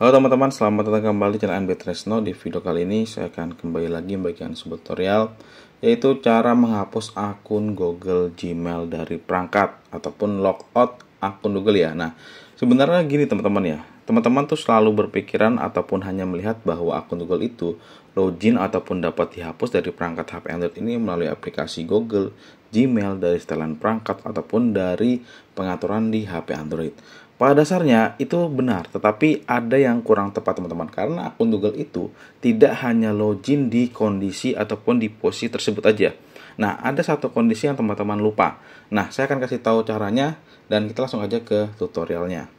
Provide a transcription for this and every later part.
Halo teman-teman, selamat datang kembali di channel MB Tresno. Di video kali ini saya akan kembali lagi membagikan sebuah tutorial yaitu cara menghapus akun Google Gmail dari perangkat ataupun logout akun Google ya. Nah, sebenarnya gini teman-teman ya. Teman-teman tuh selalu berpikiran ataupun hanya melihat bahwa akun Google itu login ataupun dapat dihapus dari perangkat HP Android ini melalui aplikasi Google Gmail dari setelan perangkat ataupun dari pengaturan di HP Android. Pada dasarnya itu benar, tetapi ada yang kurang tepat teman-teman karena akun Google itu tidak hanya login di kondisi ataupun di posisi tersebut aja. Nah, ada satu kondisi yang teman-teman lupa. Nah, saya akan kasih tahu caranya dan kita langsung aja ke tutorialnya.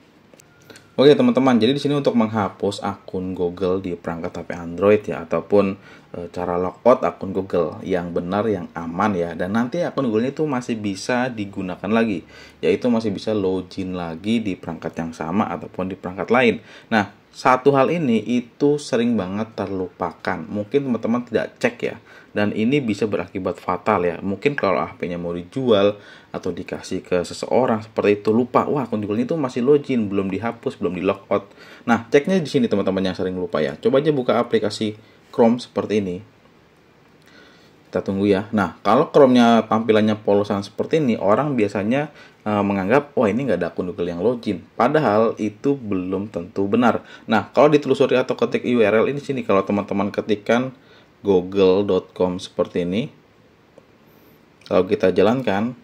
Oke teman-teman, jadi di sini untuk menghapus akun Google di perangkat HP Android ya ataupun Eh, cara logout akun Google yang benar yang aman ya dan nanti akun Google itu masih bisa digunakan lagi yaitu masih bisa login lagi di perangkat yang sama ataupun di perangkat lain nah satu hal ini itu sering banget terlupakan mungkin teman-teman tidak cek ya dan ini bisa berakibat fatal ya mungkin kalau HP-nya mau dijual atau dikasih ke seseorang seperti itu lupa wah akun Google itu masih login belum dihapus belum di logout nah ceknya di sini teman-teman yang sering lupa ya coba aja buka aplikasi Chrome seperti ini. Kita tunggu ya. Nah, kalau Chrome-nya tampilannya polosan seperti ini, orang biasanya e, menganggap, wah ini nggak ada akun Google yang login. Padahal itu belum tentu benar. Nah, kalau ditelusuri atau ketik URL ini sini, kalau teman-teman ketikkan google.com seperti ini, kalau kita jalankan,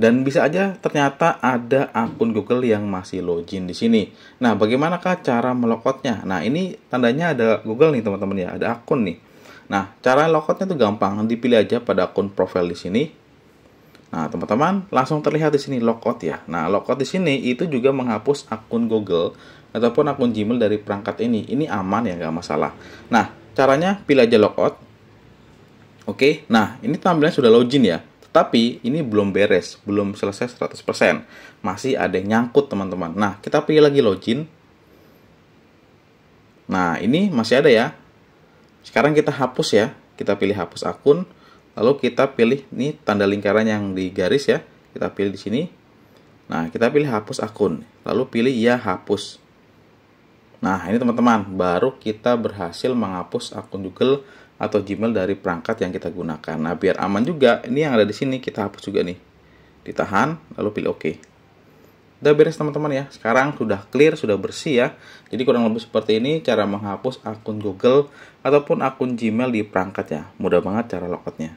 dan bisa aja ternyata ada akun Google yang masih login di sini. Nah, bagaimanakah cara melokotnya? Nah, ini tandanya ada Google nih teman-teman ya, ada akun nih. Nah, cara melokotnya tuh gampang, dipilih aja pada akun profil di sini. Nah, teman-teman, langsung terlihat di sini logout ya. Nah, logout di sini itu juga menghapus akun Google ataupun akun Gmail dari perangkat ini. Ini aman ya, nggak masalah. Nah, caranya pilih aja logout. Oke, nah ini tampilannya sudah login ya. Tapi ini belum beres, belum selesai 100%. Masih ada yang nyangkut, teman-teman. Nah, kita pilih lagi login. Nah, ini masih ada ya. Sekarang kita hapus ya. Kita pilih hapus akun. Lalu kita pilih ini tanda lingkaran yang di garis ya. Kita pilih di sini. Nah, kita pilih hapus akun. Lalu pilih ya hapus. Nah, ini teman-teman, baru kita berhasil menghapus akun Google atau Gmail dari perangkat yang kita gunakan. Nah, biar aman juga, ini yang ada di sini kita hapus juga nih. Ditahan, lalu pilih OK. Udah beres teman-teman ya. Sekarang sudah clear, sudah bersih ya. Jadi kurang lebih seperti ini cara menghapus akun Google ataupun akun Gmail di perangkatnya. Mudah banget cara logoutnya.